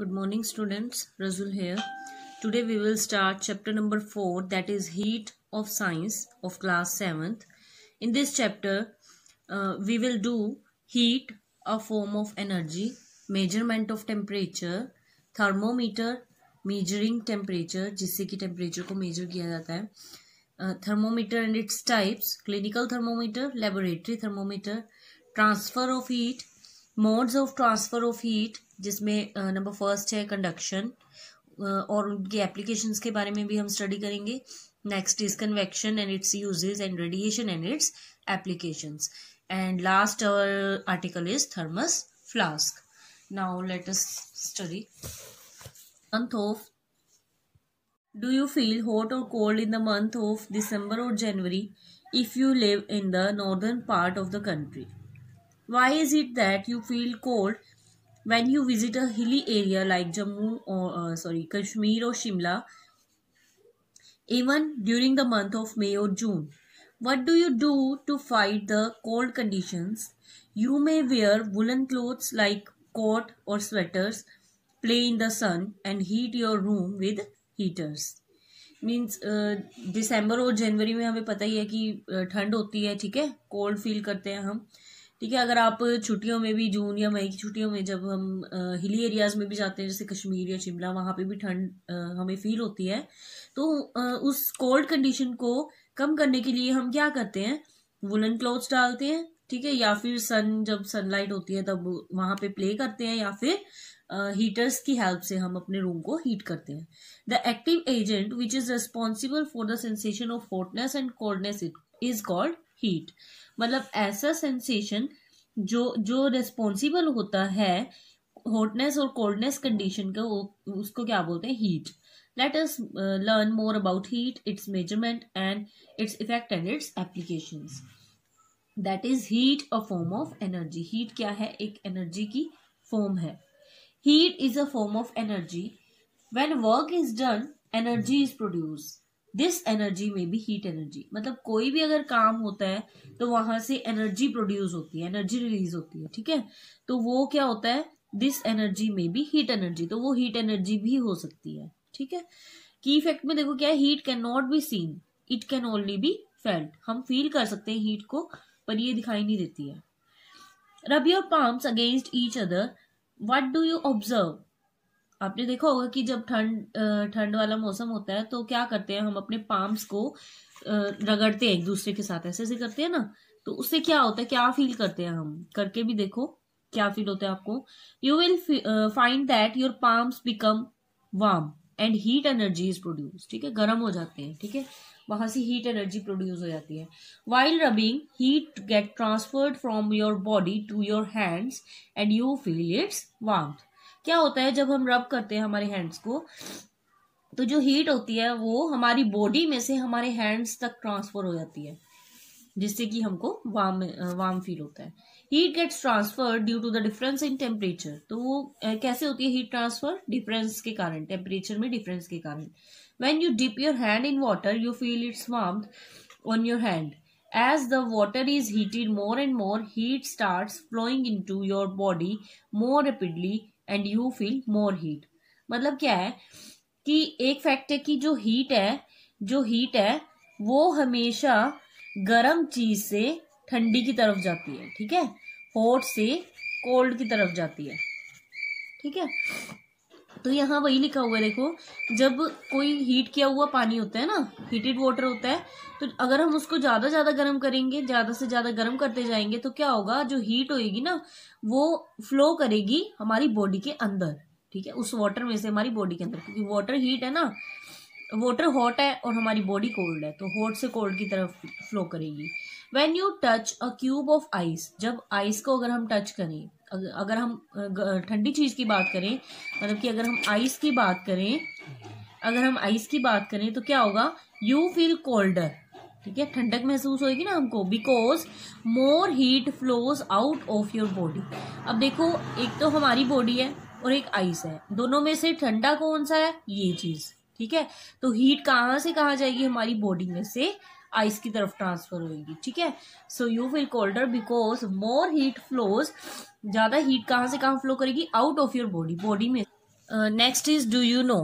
good morning students razul here today we will start chapter number 4 that is heat of science of class 7th in this chapter uh, we will do heat a form of energy measurement of temperature thermometer measuring temperature जिससे कि temperature को measure किया जाता है thermometer and its types clinical thermometer laboratory thermometer transfer of heat modes of transfer of heat जिसमें number first है conduction और उनके एप्लीकेशंस के बारे में भी हम स्टडी करेंगे next is convection and its uses and radiation and its applications and last our article is thermos flask now let us study month of do you feel hot और cold in the month of December और January if you live in the northern part of the country Why is it that you feel cold when you visit a hilly area like Jammu or uh, sorry Kashmir or Shimla even during the month of May or June? What do you do to fight the cold conditions? You may wear woolen clothes like coat or sweaters, play in the sun and heat your room with heaters. Means दिसंबर और जनवरी में हमें पता ही है कि ठंड होती है ठीक है कोल्ड फील करते हैं हम ठीक है अगर आप छुट्टियों में भी जून या मई की छुट्टियों में जब हम हिली एरियाज़ में भी जाते हैं जैसे कश्मीर या शिमला वहां पे भी ठंड हमें फील होती है तो उस कोल्ड कंडीशन को कम करने के लिए हम क्या करते हैं वुलन क्लोथ्स डालते हैं ठीक है या फिर सन जब सनलाइट होती है तब वहां पे प्ले करते हैं या फिर हीटर्स uh, की हेल्प से हम अपने रूम को हीट करते हैं the active agent which is responsible for the sensation of hotness and coldness it is called heat मतलब ऐसा सेंसेशन जो जो रिस्पॉन्सिबल होता है हॉटनेस और कोल्डनेस कंडीशन का वो उसको क्या बोलते हैं heat let us learn more about heat its measurement and its effect and its application that is heat a form of energy heat क्या है एक एनर्जी की फॉर्म है heat is a form of energy when work is done energy is produced this energy में भी heat energy मतलब कोई भी अगर काम होता है तो वहां से एनर्जी प्रोड्यूस होती है एनर्जी रिलीज होती है ठीक है तो वो क्या होता है दिस एनर्जी में भी हीट एनर्जी तो वो हीट एनर्जी भी हो सकती है ठीक है की इफेक्ट में देखो क्या है heat can not be seen it can only be felt हम फील कर सकते हैं हीट को पर ये दिखाई नहीं देती है rub your palms against each other what do you observe आपने देखा होगा कि जब ठंड ठंड वाला मौसम होता है तो क्या करते हैं हम अपने पाम्स को रगड़ते हैं एक दूसरे के साथ ऐसे ऐसे करते हैं ना तो उससे क्या होता है क्या फील करते हैं हम करके भी देखो क्या फील होता है आपको you will find that your palms become warm and heat energy is produce ठीक है गर्म हो जाते हैं ठीक है वहां से हीट एनर्जी प्रोड्यूस हो जाती है while rubbing heat get transferred from your body to your hands and you feel its warm क्या होता है जब हम रब करते हैं हमारे हैंड्स को तो जो हीट होती है वो हमारी बॉडी में से हमारे हैंड्स तक ट्रांसफर हो जाती है जिससे कि हमको वार्म वार्म फील होता है heat gets transfer due to the difference in temperature तो वो कैसे होती है हीट ट्रांसफर डिफरेंस के कारण टेम्परेचर में डिफरेंस के कारण when you dip your hand in water you feel its warm on your hand the water is heated more and more heat start flowing into your body more rapidly and you feel more heat मतलब क्या है कि एक factor की जो heat है जो heat है वो हमेशा गर्म चीज से ठंडी की तरफ जाती है ठीक है हॉट से कोल्ड की तरफ जाती है ठीक है तो यहाँ वही लिखा हुआ है देखो जब कोई हीट किया हुआ पानी होता है ना हीटेड वाटर होता है तो अगर हम उसको ज़्यादा ज़्यादा गर्म करेंगे ज़्यादा से ज़्यादा गर्म करते जाएंगे तो क्या होगा जो हीट होएगी ना वो फ्लो करेगी हमारी बॉडी के अंदर ठीक है उस वाटर में से हमारी बॉडी के अंदर क्योंकि वाटर हीट है ना वाटर हॉट है और हमारी बॉडी कोल्ड है तो हॉट से कोल्ड की तरफ फ्लो करेगी when you touch a cube of ice जब आइस को अगर हम टच करें अगर हम ठंडी चीज़ की बात करें मतलब कि अगर हम आइस की बात करें अगर हम आइस की बात करें तो क्या होगा यू फील कोल्डर ठीक है ठंडक महसूस होगी ना हमको because more heat flows out of your body अब देखो एक तो हमारी बॉडी है और एक आइस है दोनों में से ठंडा कौन सा है ये चीज़ ठीक है तो हीट कहाँ से कहाँ जाएगी हमारी बॉडी में से आइस की तरफ ट्रांसफर होगी ठीक है so you feel colder because more heat flows ज्यादा हीट कहाँ से कहाँ फ्लो करेगी out of your body body में next is do you know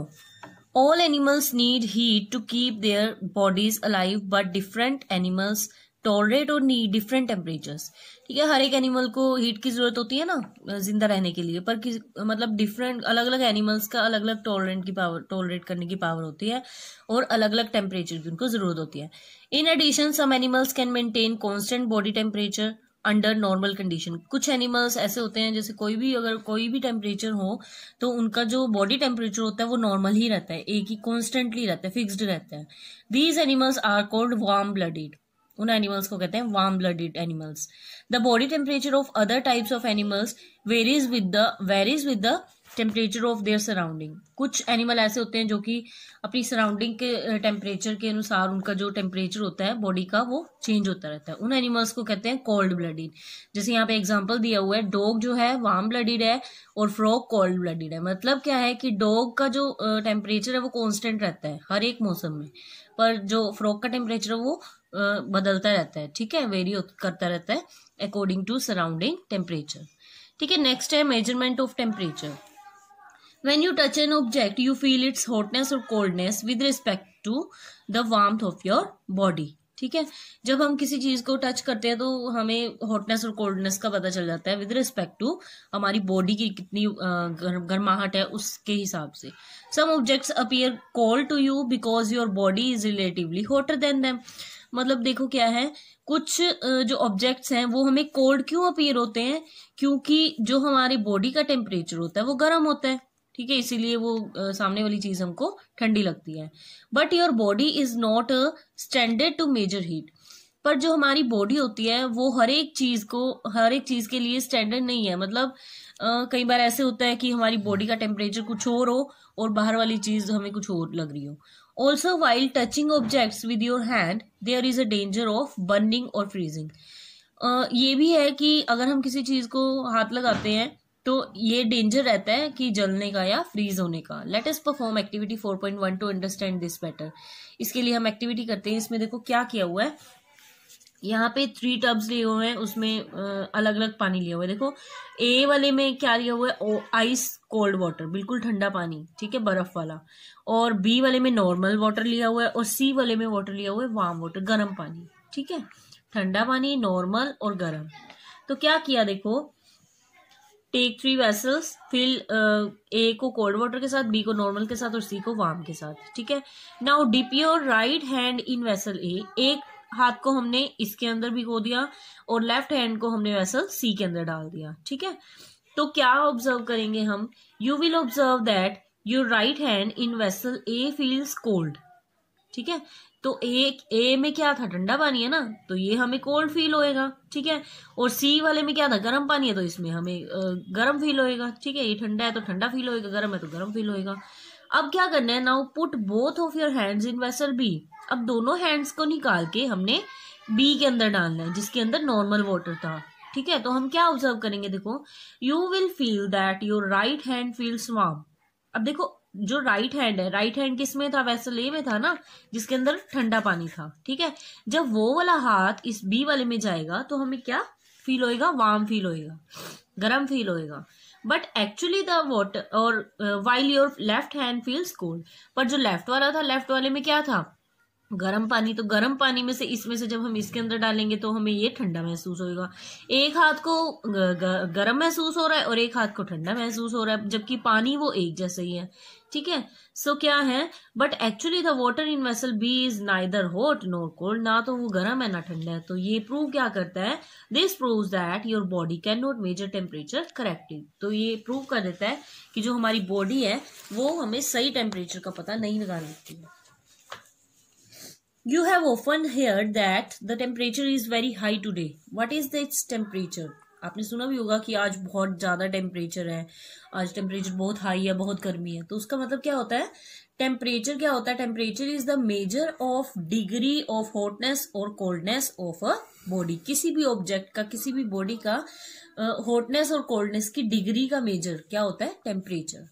all animals need heat to keep their bodies alive but different animals tolerate और need different temperatures ठीक है हर एक एनिमल को हीट की जरूरत होती है ना जिंदा रहने के लिए पर किस मतलब डिफरेंट अलग अलग एनिमल्स का अलग अलग टॉलरेंट की पावर टॉलरेट करने की पावर होती है और अलग अलग टेम्परेचर की उनको जरूरत होती है in addition some animals can maintain constant body temperature under normal condition कुछ एनिमल्स ऐसे होते हैं जैसे कोई भी अगर कोई भी टेम्परेचर हो तो उनका जो बॉडी टेम्परेचर होता है वो नॉर्मल ही रहता है एक ही कॉन्स्टेंटली रहता है फिक्सड रहता है these animals are called warm blooded उन एनिमल्स को कहते हैं warm blooded animals the body temperature of other types of animals varies with the varies with the temperature of their surrounding कुछ एनिमल ऐसे होते हैं जो कि अपनी सराउंडिंग के टेम्परेचर के अनुसार उनका जो टेम्परेचर होता है बॉडी का वो चेंज होता रहता है उन एनिमल्स को कहते हैं कोल्ड ब्लडेड जैसे यहाँ पे एग्जाम्पल दिया हुआ है डॉग जो है वार्म ब्लडेड है और फ्रॉग कोल्ड ब्लडेड है मतलब क्या है कि डॉग का जो टेम्परेचर है वो कॉन्स्टेंट रहता है हर एक मौसम में पर जो फ्रॉक का टेम्परेचर है वो बदलता रहता है ठीक है वेरी करता रहता है अकॉर्डिंग टू सराउंडिंग टेम्परेचर ठीक है नेक्स्ट है measurement of temperature when you touch an object you feel its hotness और coldness with respect to the warm of your body ठीक है जब हम किसी चीज को टच करते हैं तो हमें हॉटनेस और कोल्डनेस का पता चल जाता है विद रिस्पेक्ट टू हमारी बॉडी की कितनी गर्माहट है उसके हिसाब से some objects appear cold to you because your body is relatively hotter than them मतलब देखो क्या है कुछ जो ऑब्जेक्ट्स हैं वो हमें कोल्ड क्यों अपीयर होते हैं क्योंकि जो हमारी बॉडी का टेम्परेचर होता है वो गर्म होता है ठीक है इसीलिए वो आ, सामने वाली चीज हमको ठंडी लगती है but your body is not standard to measure heat पर जो हमारी बॉडी होती है वो हर एक चीज को हर एक चीज के लिए स्टैंडर्ड नहीं है मतलब आ, कई बार ऐसे होता है कि हमारी बॉडी का टेम्परेचर कुछ और हो और बाहर वाली चीज हमें कुछ और लग रही हो also while touching objects with your hand there is a danger of burning और फ्रीजिंग ये भी है कि अगर हम किसी चीज को हाथ लगाते हैं तो ये डेंजर रहता है कि जलने का या फ्रीज होने का let's perform activity four point one to understand this better इसके लिए हम एक्टिविटी करते हैं इसमें देखो क्या किया हुआ है यहाँ पे थ्री टब्स लिए हुए हैं उसमें अलग अलग पानी लिया हुआ है देखो ए वाले में क्या लिया हुआ है आइस कोल्ड वाटर बिल्कुल ठंडा पानी ठीक है बर्फ वाला और बी वाले में नॉर्मल वाटर लिया हुआ है और सी वाले में वाटर लिया हुआ है वार्म वाटर गर्म पानी ठीक है ठंडा पानी नॉर्मल और गर्म तो क्या किया देखो take three vessels fill A को कोल्ड वाटर के साथ बी को नॉर्मल के साथ और सी को वार्म के साथ ठीक है now dip your right hand in vessel A एक हाथ को हमने इसके अंदर भिगो दिया और लेफ्ट हैंड को हमने वेसल सी के अंदर डाल दिया ठीक है तो क्या ऑब्जर्व करेंगे हम you will observe that your right hand in vessel A feels cold ठीक है तो एक ए में क्या था ठंडा पानी है ना तो ये हमें कोल्ड फील होएगा ठीक है और सी वाले में क्या था गर्म पानी है तो इसमें हमें गर्म फील होएगा ठीक है ये ठंडा है तो ठंडा फील होएगा गर्म है तो गर्म फील होएगा अब क्या करना है now put both of your hands in vessel B अब दोनों हैंड्स को निकाल के हमने बी के अंदर डालना है जिसके अंदर नॉर्मल वाटर था ठीक है तो हम क्या ऑब्जर्व करेंगे देखो you will feel that your right hand feel warm अब देखो जो राइट हैंड है राइट हैंड किस में था वैसे ले में था ना जिसके अंदर ठंडा पानी था ठीक है जब वो वाला हाथ इस बी वाले में जाएगा तो हमें क्या फील होएगा वार्म फील होएगा गर्म फील होएगा बट एक्चुअली द वॉटर और while your left hand feels cold पर जो लेफ्ट वाला था लेफ्ट वाले में क्या था गर्म पानी तो गर्म पानी में से इसमें से जब हम इसके अंदर डालेंगे तो हमें ये ठंडा महसूस होगा एक हाथ को गर्म महसूस हो रहा है और एक हाथ को ठंडा महसूस हो रहा है जबकि पानी वो एक जैसा ही है ठीक है सो क्या है but actually the water in vessel B is neither hot nor cold ना तो वो गर्म है ना ठंडा है तो ये प्रूव क्या करता है this prove that your body can not measure temperature correctly तो ये प्रूव कर देता है कि जो हमारी बॉडी है वो हमें सही टेम्परेचर का पता नहीं लगा लेती है You have often heard that the temperature is very high today. What is its temperature? आपने सुना भी होगा कि आज बहुत ज़्यादा टेम्परेचर है आज टेम्परेचर बहुत हाई है बहुत गर्मी है तो उसका मतलब क्या होता है टेम्परेचर क्या होता है temperature is the measure of degree of hotness और कोल्डनेस ऑफ अ बॉडी किसी भी ऑब्जेक्ट का किसी भी बॉडी का हॉटनेस uh, और कोल्डनेस की डिग्री का मेजर क्या होता है टेम्परेचर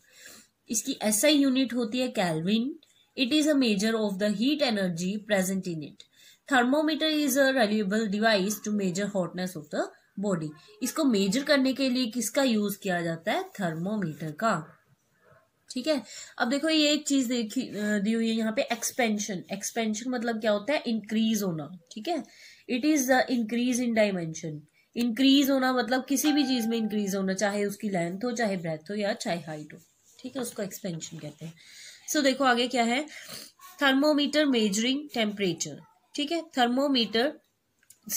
इसकी ऐसा यूनिट होती है kelvin It is a measure of the heat energy present in it. Thermometer is a reliable device to measure hotness of the body इसको मेजर करने के लिए किसका यूज किया जाता है थर्मोमीटर का ठीक है अब देखो ये एक चीज देखी दी हुई है यहाँ पे एक्सपेंशन एक्सपेंशन मतलब क्या होता है इंक्रीज होना ठीक है it is the increase in dimension increase होना मतलब किसी भी चीज में इंक्रीज होना चाहे उसकी लेंथ हो चाहे ब्रेथ हो या चाहे हाइट हो ठीक है उसको एक्सपेंशन कहते हैं सो so, देखो आगे क्या है थर्मोमीटर मेजरिंग टेम्परेचर ठीक है थर्मोमीटर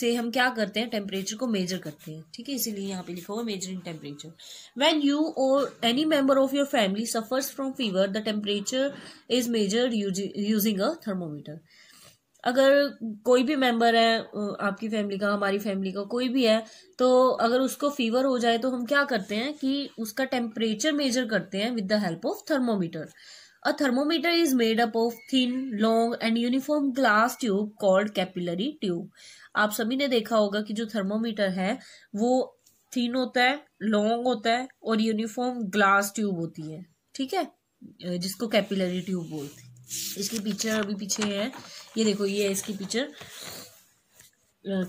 से हम क्या करते हैं टेम्परेचर को मेजर करते हैं ठीक है इसीलिए यहाँ पे लिखा हुआ मेजरिंग टेम्परेचर व्हेन यू और any member of your family suffers from fever the temperature is measure using a thermometer अगर कोई भी मेंबर है आपकी फैमिली का हमारी फैमिली का कोई भी है तो अगर उसको फीवर हो जाए तो हम क्या करते हैं कि उसका टेम्परेचर मेजर करते हैं with the help of thermometer A thermometer is made up of thin, long and uniform glass tube called capillary tube. आप सभी ने देखा होगा कि जो थर्मोमीटर है वो थिन होता है लॉन्ग होता है और यूनिफॉर्म ग्लास ट्यूब होती है ठीक है जिसको कैपिलरी ट्यूब बोलते हैं इसकी पिक्चर अभी पीछे है ये देखो ये है इसकी पिक्चर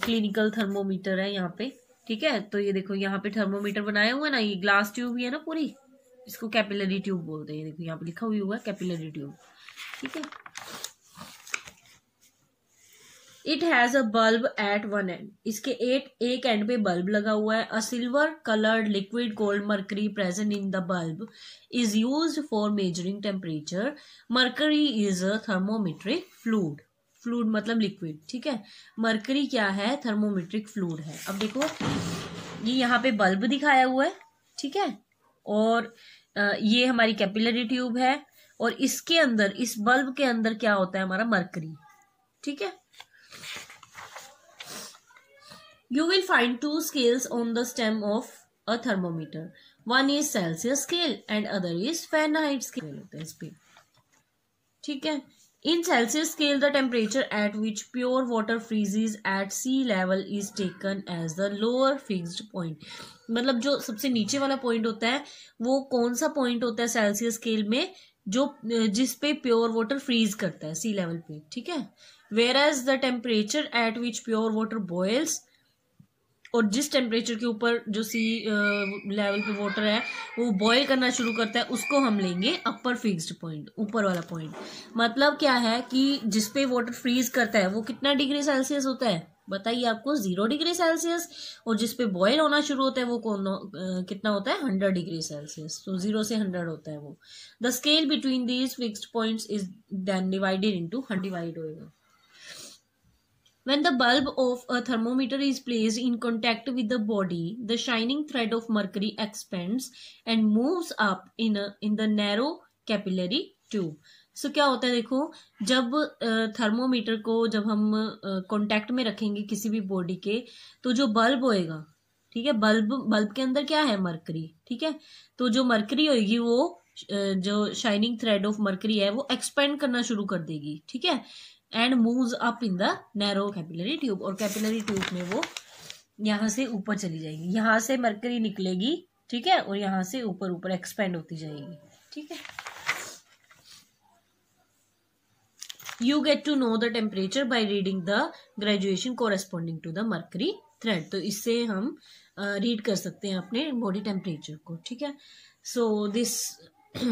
क्लिनिकल थर्मोमीटर है यहाँ पे ठीक है तो ये देखो यहाँ पे थर्मोमीटर बनाया हुआ है ना ये ग्लास ट्यूब ही है ना पूरी इसको कैपिलरी ट्यूब बोलते हैं देखो यहाँ पे लिखा हुआ है कैपिलरी ट्यूब ठीक है it has a bulb at one end इसके एट एक एंड पे बल्ब लगा हुआ है a silver coloured liquid called mercury present in the bulb is use for measuring temperature mercury is a thermometric fluid fluid मतलब liquid ठीक है mercury क्या है थर्मोमीट्रिक फ्लूड है अब देखो ये यहाँ पे बल्ब दिखाया हुआ है ठीक है और ये हमारी कैपिलरी ट्यूब है और इसके अंदर इस बल्ब के अंदर क्या होता है हमारा मरकरी ठीक है you will find two scales on the stem of a thermometer one is Celsius scale and other is Fahrenheit scale होते हैं इस पे ठीक है in Celsius scale, the temperature at which pure water freezes at sea level is taken as the lower fixed point मतलब जो सबसे नीचे वाला पॉइंट होता है वो कौन सा पॉइंट होता है सेल्सियस स्केल में जो जिस पे प्योर वाटर फ्रीज करता है सी लेवल पे ठीक है whereas the temperature at which pure water boils और जिस टेम्परेचर के ऊपर जो सी लेवल पे वाटर है वो बॉयल करना शुरू करता है उसको हम लेंगे अपर फिक्स्ड पॉइंट ऊपर वाला पॉइंट मतलब क्या है कि जिस पे वाटर फ्रीज करता है वो कितना डिग्री सेल्सियस होता है बताइए आपको जीरो डिग्री सेल्सियस और जिस पे बॉयल होना शुरू होता है वो कौन कितना होता है हंड्रेड डिग्री सेल्सियस तो जीरो से हंड्रेड होता है वो the scale between these fix point is then divided into divide होगा When the bulb of a thermometer is placed in contact with the body, the shining thread of mercury expands and moves up in a, in the narrow capillary tube. So so, क्या होता है देखो जब thermometer को जब हम contact में रखेंगे किसी भी बॉडी के तो जो बल्ब होएगा ठीक है बल्ब बल्ब के अंदर क्या है मरकरी ठीक है तो जो मरकरी होगी वो जो शाइनिंग थ्रेड ऑफ मरकरी है वो एक्सपेंड करना शुरू कर देगी ठीक है and move up in the narrow capillary tube और कैपिलरी ट्यूब में वो यहाँ से ऊपर चली जाएगी यहाँ से मरकरी निकलेगी ठीक है और यहाँ से ऊपर ऊपर एक्सपेंड होती जाएगी ठीक है you get to know the temperature by reading the graduation corresponding to the mercury thread तो इससे हम रीड uh, कर सकते हैं अपने बॉडी टेम्परेचर को ठीक है so this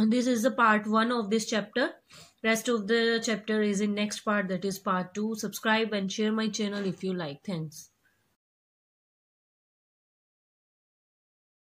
this is the part one of this chapter Rest of the chapter is in next part that is part 2. Subscribe and share my channel if you like. Thanks.